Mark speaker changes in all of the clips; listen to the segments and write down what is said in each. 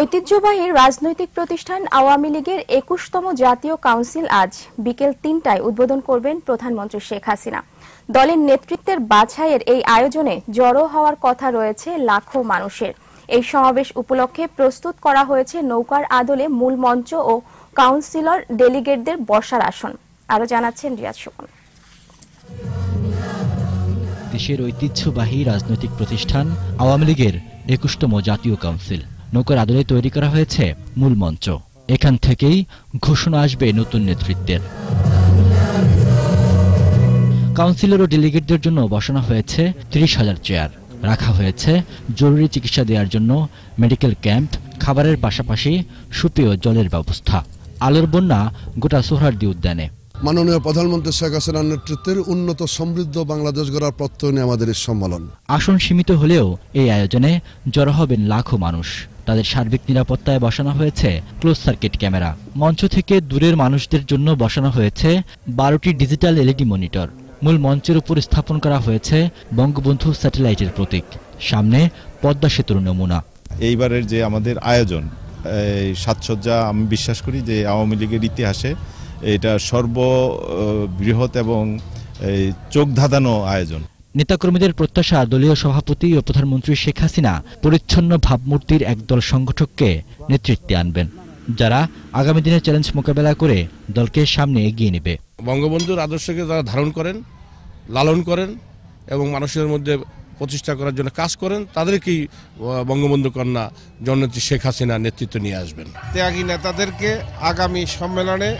Speaker 1: ঐতিহ্যবাহী রাজনৈতিক প্রতিষ্ঠান আওয়ামী লীগের একুশতম জাতীয় কাউন্সিল আজ বিকেল তিনটায় উদ্বোধন করবেন প্রধানমন্ত্রী শেখ হাসিনা দলের নেতৃত্বের বাছাইয়ের এই আয়োজনে জড়ো হওয়ার কথা রয়েছে লাখো মানুষের এই সমাবেশ উপলক্ষে প্রস্তুত করা হয়েছে নৌকার আদলে মূল মঞ্চ ও কাউন্সিলর ডেলিগেটদের বসার আসন আরো জানাচ্ছেন রিয়াজ সুমন
Speaker 2: দেশের ঐতিহ্যবাহী রাজনৈতিক প্রতিষ্ঠান আওয়ামী লীগের একুশতম জাতীয় কাউন্সিল নৌকার আদলে তৈরি করা হয়েছে মূল মঞ্চ এখান থেকেই ঘোষণা আসবে নতুন নেতৃত্বের কাউন্সিলর ও ডেলিগেটদের জন্য বসানো হয়েছে ত্রিশ হাজার চেয়ার রাখা হয়েছে জরুরি চিকিৎসা দেওয়ার জন্য মেডিকেল ক্যাম্প খাবারের পাশাপাশি সুপেয় জলের ব্যবস্থা আলোর বন্যা গোটা সোহরার্দি উদ্যানে মাননীয় প্রধানমন্ত্রী শেখ হাসিনার নেতৃত্বের উন্নত সমৃদ্ধ বাংলাদেশ গড়ার প্রত্যয় নিয়ে আমাদের এই সম্মেলন আসন সীমিত হলেও এই আয়োজনে জড়ো হবেন লাখো মানুষ তাদের সার্বিক নিরাপত্তায় বসানো হয়েছে ক্লোজ সার্কিট ক্যামেরা মঞ্চ থেকে দূরের মানুষদের জন্য বসানো হয়েছে বারোটি ডিজিটাল এলইডি মনিটর মূল মঞ্চের উপর স্থাপন করা হয়েছে বঙ্গবন্ধু স্যাটেলাইটের প্রতীক সামনে পদ্মা সেতুর নমুনা এইবারের যে আমাদের আয়োজন সাজসজ্জা আমি বিশ্বাস করি যে আওয়ামী লীগের ইতিহাসে এটা সর্ববৃহৎ এবং চোখ ধাঁধানো আয়োজন নেতাকর্মীদের প্রত্যাশা দলীয় সভাপতি ও প্রধানমন্ত্রী শেখ হাসিনা পরিচ্ছন্ন ভাবমূর্তির একদল সংগঠককে নেতৃত্বে আনবেন যারা আগামী দিনে চ্যালেঞ্জ মোকাবেলা করে দলকে সামনে এগিয়ে নেবে
Speaker 1: বঙ্গবন্ধুর আদর্শকে যারা ধারণ করেন লালন করেন এবং মানুষের মধ্যে প্রতিষ্ঠা করার জন্য কাজ করেন তাদেরকেই বঙ্গবন্ধু কন্যা জননেত্রী শেখ হাসিনা নেতৃত্ব নিয়ে আসবেন
Speaker 2: ত্যাগী নেতাদেরকে আগামী সম্মেলনে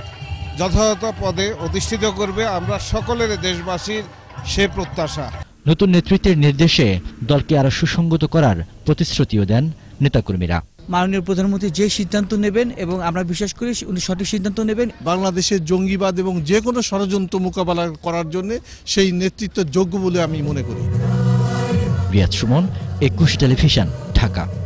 Speaker 2: যথাযথ পদে অধিষ্ঠিত করবে আমরা সকলের দেশবাসীর সে প্রত্যাশা নতুন নেতৃত্বের নির্দেশে দলকে আরো সুসংগত করার প্রতিশ্রুতিও দেন নেতাকর্মীরা মাননীয় প্রধানমন্ত্রী যে সিদ্ধান্ত নেবেন এবং আমরা বিশ্বাস করি উনি সঠিক সিদ্ধান্ত নেবেন বাংলাদেশের জঙ্গিবাদ এবং যে কোনো ষড়যন্ত্র মোকাবেলা করার জন্য সেই নেতৃত্ব যোগ্য বলে আমি মনে করি রিয়াজ সুমন একুশ টেলিভিশন ঢাকা